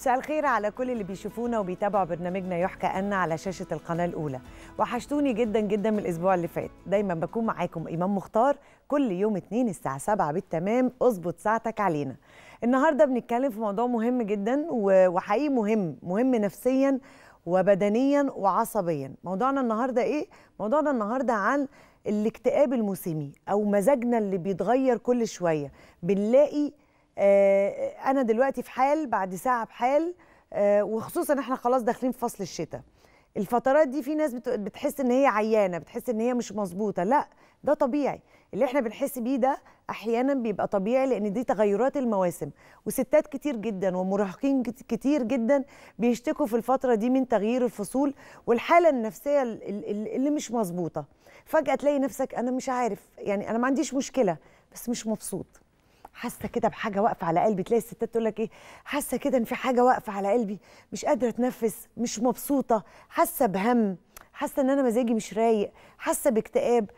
مساء الخير على كل اللي بيشوفونا وبيتابعوا برنامجنا يحكى أن على شاشة القناة الأولى وحشتوني جدا جدا من الأسبوع اللي فات دايما بكون معاكم إمام مختار كل يوم اتنين الساعة سبعة بالتمام اظبط ساعتك علينا النهاردة بنتكلم في موضوع مهم جدا وحقيقي مهم مهم نفسيا وبدنيا وعصبيا موضوعنا النهاردة إيه؟ موضوعنا النهاردة عن الاكتئاب الموسمي أو مزاجنا اللي بيتغير كل شوية بنلاقي آه، انا دلوقتي في حال بعد ساعه بحال آه، وخصوصا احنا خلاص داخلين في فصل الشتاء الفترات دي في ناس بتحس ان هي عيانه بتحس ان هي مش مظبوطه لا ده طبيعي اللي احنا بنحس بيه ده احيانا بيبقى طبيعي لان دي تغيرات المواسم وستات كتير جدا ومراهقين كتير جدا بيشتكوا في الفتره دي من تغيير الفصول والحاله النفسيه اللي مش مظبوطه فجاه تلاقي نفسك انا مش عارف يعني انا ما عنديش مشكله بس مش مبسوط حاسه كده بحاجه واقفه على قلبي تلاقي الستات تقول لك ايه حاسه كده ان في حاجه واقفه على قلبي مش قادره اتنفس مش مبسوطه حاسه بهم حاسه ان انا مزاجي مش رايق حاسه باكتئاب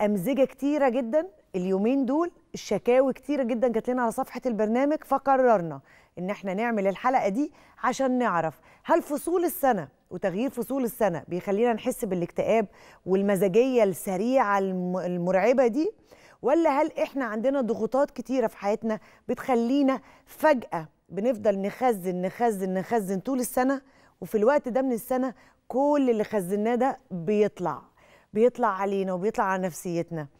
امزجه كتيره جدا اليومين دول الشكاوي كتيره جدا جات لنا على صفحه البرنامج فقررنا ان احنا نعمل الحلقه دي عشان نعرف هل فصول السنه وتغيير فصول السنه بيخلينا نحس بالاكتئاب والمزاجيه السريعه المرعبه دي ولا هل احنا عندنا ضغوطات كتيره في حياتنا بتخلينا فجاه بنفضل نخزن نخزن نخزن طول السنه وفي الوقت ده من السنه كل اللي خزناه ده بيطلع بيطلع علينا وبيطلع على نفسيتنا